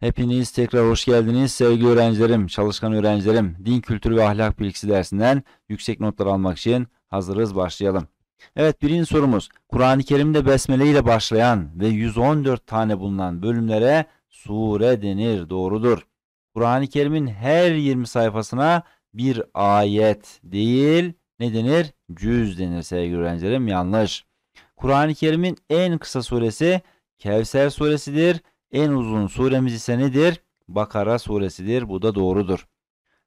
Hepiniz tekrar hoş geldiniz sevgili öğrencilerim, çalışkan öğrencilerim. Din Kültür ve ahlak bilgisi dersinden yüksek notlar almak için hazırız başlayalım. Evet birinci sorumuz Kur'an-ı Kerim'de besmele ile başlayan ve 114 tane bulunan bölümlere sure denir doğrudur. Kur'an-ı Kerim'in her 20 sayfasına bir ayet değil ne denir? Cüz denir sevgili öğrencilerim yanlış. Kur'an-ı Kerim'in en kısa suresi Kevser suresidir en uzun suremiz ise nedir? Bakara suresidir. Bu da doğrudur.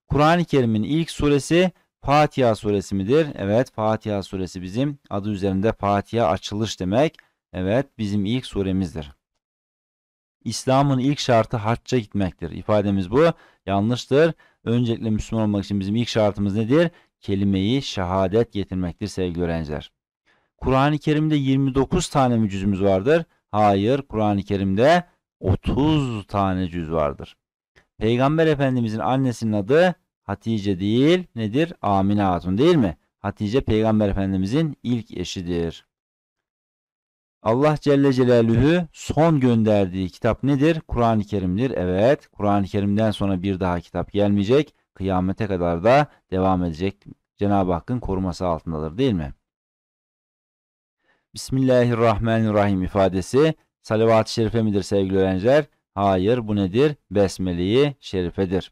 Kur'an-ı Kerim'in ilk suresi Fatiha suresi midir? Evet Fatiha suresi bizim adı üzerinde Fatiha açılış demek. Evet bizim ilk suremizdir. İslam'ın ilk şartı hacca gitmektir. İfademiz bu yanlıştır. Öncelikle Müslüman olmak için bizim ilk şartımız nedir? Kelimeyi şehadet getirmektir sevgili öğrenciler. Kur'an-ı Kerim'de 29 tane mücüzümüz vardır. Hayır Kur'an-ı Kerim'de 30 tane cüz vardır. Peygamber Efendimizin annesinin adı Hatice değil nedir? Amine Hatun değil mi? Hatice Peygamber Efendimizin ilk eşidir. Allah Celle Celaluhu son gönderdiği kitap nedir? Kur'an-ı Kerim'dir. Evet, Kur'an-ı Kerim'den sonra bir daha kitap gelmeyecek. Kıyamete kadar da devam edecek. Cenab-ı Hakk'ın koruması altındadır değil mi? Bismillahirrahmanirrahim ifadesi Salavat-ı şerife midir sevgili öğrenciler? Hayır bu nedir? Besmeleyi şerifedir.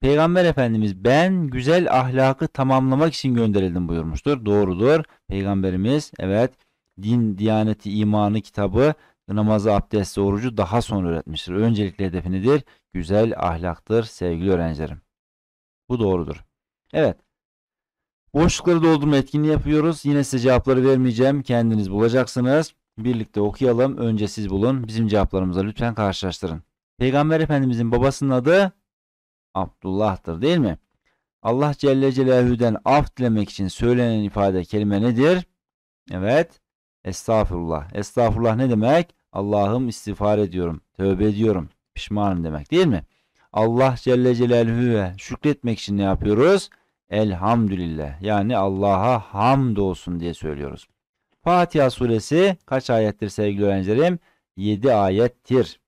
Peygamber Efendimiz ben güzel ahlakı tamamlamak için gönderildim buyurmuştur. Doğrudur. Peygamberimiz evet din, diyaneti, imanı kitabı, namazı, abdesti, orucu daha sonra öğretmiştir. Öncelikle hedefi nedir? Güzel ahlaktır sevgili öğrencilerim. Bu doğrudur. Evet. Boşlukları doldurma etkinliği yapıyoruz. Yine size cevapları vermeyeceğim. Kendiniz bulacaksınız. Birlikte okuyalım. Önce siz bulun. Bizim cevaplarımıza lütfen karşılaştırın. Peygamber Efendimizin babasının adı Abdullah'tır değil mi? Allah Celle Celaluhu'den af dilemek için söylenen ifade kelime nedir? Evet. Estağfurullah. Estağfurullah ne demek? Allah'ım istiğfar ediyorum. Tövbe ediyorum. Pişmanım demek değil mi? Allah Celle Celaluhu'ya şükretmek için ne yapıyoruz? Elhamdülillah. Yani Allah'a hamd olsun diye söylüyoruz. Fatiha suresi kaç ayettir sevgili öğrencilerim? 7 ayettir.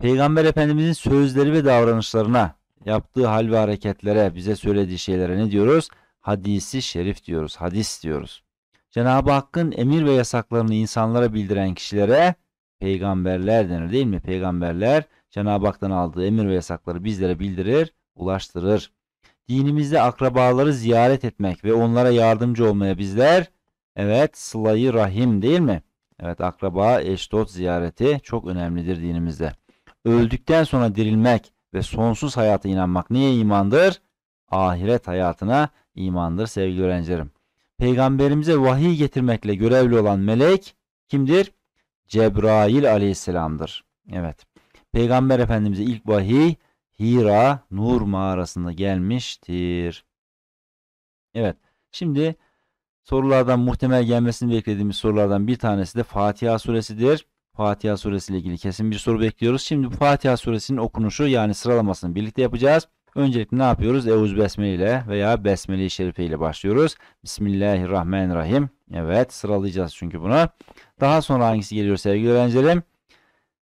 Peygamber Efendimizin sözleri ve davranışlarına, yaptığı hal ve hareketlere, bize söylediği şeylere ne diyoruz? Hadisi şerif diyoruz, hadis diyoruz. Cenab-ı Hakk'ın emir ve yasaklarını insanlara bildiren kişilere peygamberler denir değil mi? Peygamberler Cenab-ı Hak'tan aldığı emir ve yasakları bizlere bildirir, ulaştırır. Dinimizde akrabaları ziyaret etmek ve onlara yardımcı olmaya bizler Evet sılayı rahim değil mi? Evet akraba eş dost ziyareti çok önemlidir dinimizde. Öldükten sonra dirilmek ve sonsuz hayata inanmak niye imandır? Ahiret hayatına imandır sevgili öğrencilerim. Peygamberimize vahiy getirmekle görevli olan melek kimdir? Cebrail aleyhisselamdır. Evet. Peygamber Efendimiz'e ilk vahiy Hira Nur mağarasında gelmiştir. Evet. Şimdi Sorulardan muhtemel gelmesini beklediğimiz sorulardan bir tanesi de Fatiha suresidir. Fatiha suresi ile ilgili kesin bir soru bekliyoruz. Şimdi Fatiha suresinin okunuşu yani sıralamasını birlikte yapacağız. Öncelikle ne yapıyoruz? Euz Besmele ile veya Besmele-i Şerife ile başlıyoruz. Bismillahirrahmanirrahim. Evet sıralayacağız çünkü bunu. Daha sonra hangisi geliyor sevgili öğrencilerim?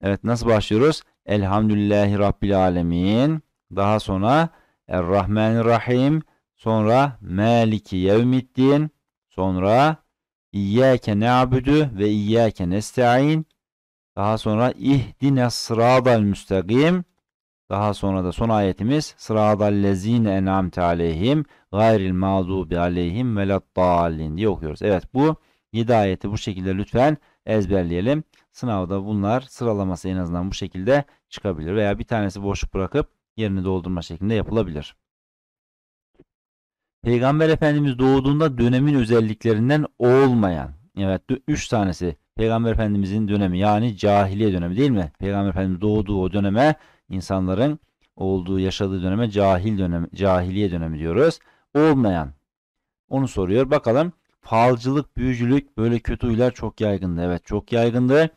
Evet nasıl başlıyoruz? Elhamdülillahi Rabbil Alemin. Daha sonra Errahmanirrahim. Sonra Maliki Yevmiddin. Sonra İyyâke ne'abüdü ve İyyâke nesta'in. Daha sonra ihdine sıradal müstakim. Daha sonra da son ayetimiz sıradal lezine en'amte aleyhim gayril mağdubi aleyhim veleddallin diye okuyoruz. Evet bu 7 ayeti bu şekilde lütfen ezberleyelim. Sınavda bunlar sıralaması en azından bu şekilde çıkabilir veya bir tanesi boşluk bırakıp yerini doldurma şeklinde yapılabilir. Peygamber Efendimiz doğduğunda dönemin özelliklerinden olmayan evet üç tanesi Peygamber Efendimizin dönemi yani cahiliye dönemi değil mi? Peygamber Efendimiz doğduğu o döneme insanların olduğu yaşadığı döneme cahil dönemi, cahiliye dönemi diyoruz. Olmayan onu soruyor. Bakalım falcılık, büyücülük böyle kötü huylar çok yaygındı. Evet çok yaygındı.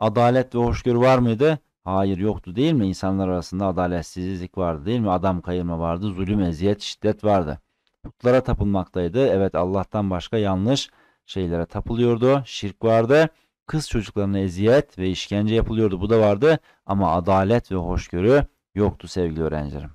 Adalet ve hoşgörü var mıydı? Hayır yoktu değil mi? İnsanlar arasında adaletsizlik vardı değil mi? Adam kayırma vardı, zulüm, eziyet, şiddet vardı putlara tapılmaktaydı. Evet Allah'tan başka yanlış şeylere tapılıyordu. Şirk vardı. Kız çocuklarına eziyet ve işkence yapılıyordu. Bu da vardı ama adalet ve hoşgörü yoktu sevgili öğrencilerim.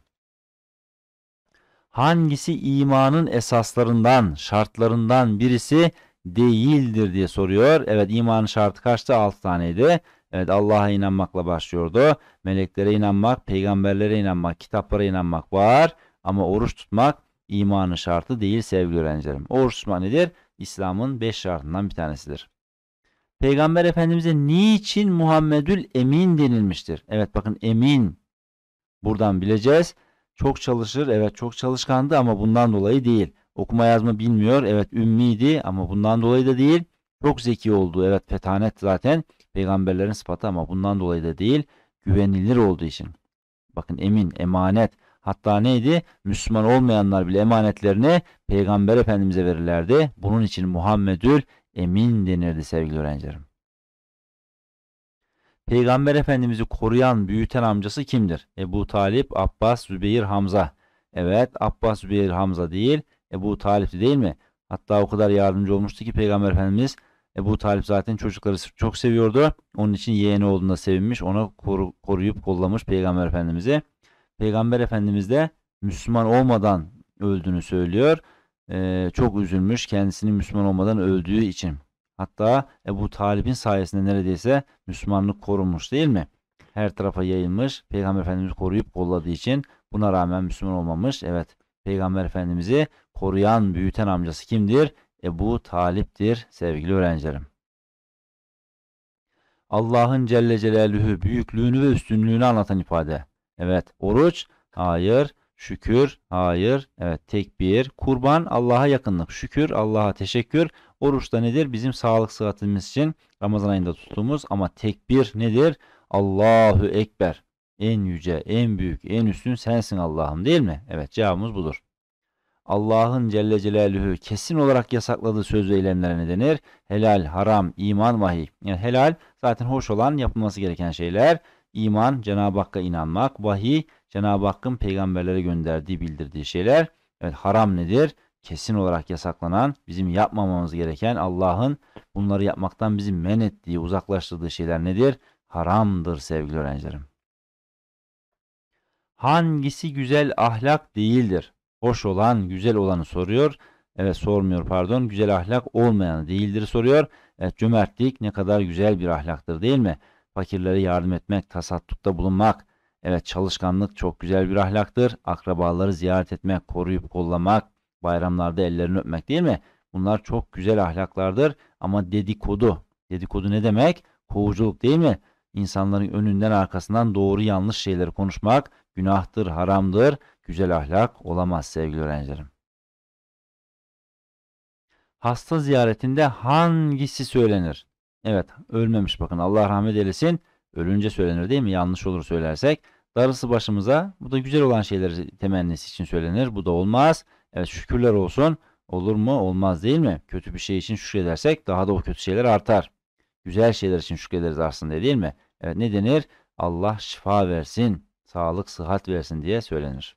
Hangisi imanın esaslarından, şartlarından birisi değildir diye soruyor. Evet imanın şartı kaçtı? 6 taneydi. Evet Allah'a inanmakla başlıyordu. Meleklere inanmak, peygamberlere inanmak, kitaplara inanmak var. Ama oruç tutmak imanın şartı değil sevgili öğrencilerim. Oruç tutma nedir? İslam'ın beş şartından bir tanesidir. Peygamber Efendimiz'e niçin Muhammedül Emin denilmiştir? Evet bakın emin. Buradan bileceğiz. Çok çalışır. Evet çok çalışkandı ama bundan dolayı değil. Okuma yazma bilmiyor. Evet ümmiydi ama bundan dolayı da değil. Çok zeki oldu. Evet fetanet zaten peygamberlerin sıfatı ama bundan dolayı da değil. Güvenilir olduğu için. Bakın emin, emanet. Hatta neydi? Müslüman olmayanlar bile emanetlerini Peygamber Efendimiz'e verirlerdi. Bunun için Muhammedül Emin denirdi sevgili öğrencilerim. Peygamber Efendimiz'i koruyan, büyüten amcası kimdir? Ebu Talip, Abbas, Zübeyir, Hamza. Evet Abbas, Zübeyir, Hamza değil. Ebu Talip'ti değil mi? Hatta o kadar yardımcı olmuştu ki Peygamber Efendimiz Ebu Talip zaten çocukları çok seviyordu. Onun için yeğeni olduğunda sevinmiş. Ona koru, koruyup kollamış Peygamber Efendimiz'i. Peygamber Efendimiz de Müslüman olmadan öldüğünü söylüyor. Ee, çok üzülmüş kendisini Müslüman olmadan öldüğü için. Hatta Ebu Talib'in sayesinde neredeyse Müslümanlık korunmuş değil mi? Her tarafa yayılmış. Peygamber Efendimiz koruyup kolladığı için buna rağmen Müslüman olmamış. Evet Peygamber Efendimiz'i koruyan büyüten amcası kimdir? Ebu Talip'tir sevgili öğrencilerim. Allah'ın Celle Celaluhu büyüklüğünü ve üstünlüğünü anlatan ifade. Evet. Oruç. Hayır. Şükür. Hayır. Evet. Tekbir. Kurban. Allah'a yakınlık. Şükür. Allah'a teşekkür. Oruç da nedir? Bizim sağlık sıhhatimiz için Ramazan ayında tuttuğumuz ama tekbir nedir? Allahu Ekber. En yüce, en büyük, en üstün sensin Allah'ım değil mi? Evet cevabımız budur. Allah'ın Celle Celaluhu kesin olarak yasakladığı söz ve eylemlerine denir. Helal, haram, iman, vahiy. Yani helal zaten hoş olan yapılması gereken şeyler. İman Cenab-ı Hakk'a inanmak. Vahiy Cenab-ı Hakk'ın peygamberlere gönderdiği bildirdiği şeyler. Evet haram nedir? Kesin olarak yasaklanan bizim yapmamamız gereken Allah'ın bunları yapmaktan bizi men ettiği uzaklaştırdığı şeyler nedir? Haramdır sevgili öğrencilerim. Hangisi güzel ahlak değildir? Hoş olan, güzel olanı soruyor. Evet sormuyor pardon. Güzel ahlak olmayanı değildir soruyor. Evet cömertlik ne kadar güzel bir ahlaktır değil mi? fakirlere yardım etmek, tasattukta bulunmak. Evet çalışkanlık çok güzel bir ahlaktır. Akrabaları ziyaret etmek, koruyup kollamak, bayramlarda ellerini öpmek değil mi? Bunlar çok güzel ahlaklardır ama dedikodu. Dedikodu ne demek? Kovuculuk değil mi? İnsanların önünden arkasından doğru yanlış şeyleri konuşmak günahtır, haramdır. Güzel ahlak olamaz sevgili öğrencilerim. Hasta ziyaretinde hangisi söylenir? Evet ölmemiş bakın Allah rahmet eylesin. Ölünce söylenir değil mi? Yanlış olur söylersek. Darısı başımıza. Bu da güzel olan şeyleri temennisi için söylenir. Bu da olmaz. Evet şükürler olsun. Olur mu? Olmaz değil mi? Kötü bir şey için şükredersek daha da o kötü şeyler artar. Güzel şeyler için şükrederiz aslında değil mi? Evet ne denir? Allah şifa versin, sağlık sıhhat versin diye söylenir.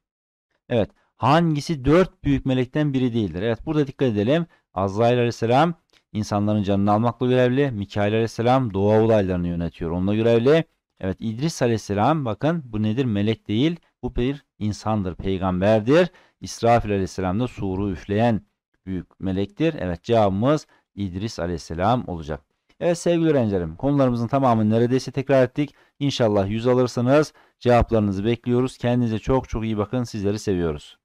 Evet hangisi dört büyük melekten biri değildir? Evet burada dikkat edelim. Azrail aleyhisselam insanların canını almakla görevli. Mikail aleyhisselam doğa olaylarını yönetiyor. Onunla görevli. Evet İdris aleyhisselam bakın bu nedir? Melek değil. Bu bir insandır, peygamberdir. İsrafil aleyhisselam da suru üfleyen büyük melektir. Evet cevabımız İdris aleyhisselam olacak. Evet sevgili öğrencilerim konularımızın tamamını neredeyse tekrar ettik. İnşallah yüz alırsanız cevaplarınızı bekliyoruz. Kendinize çok çok iyi bakın. Sizleri seviyoruz.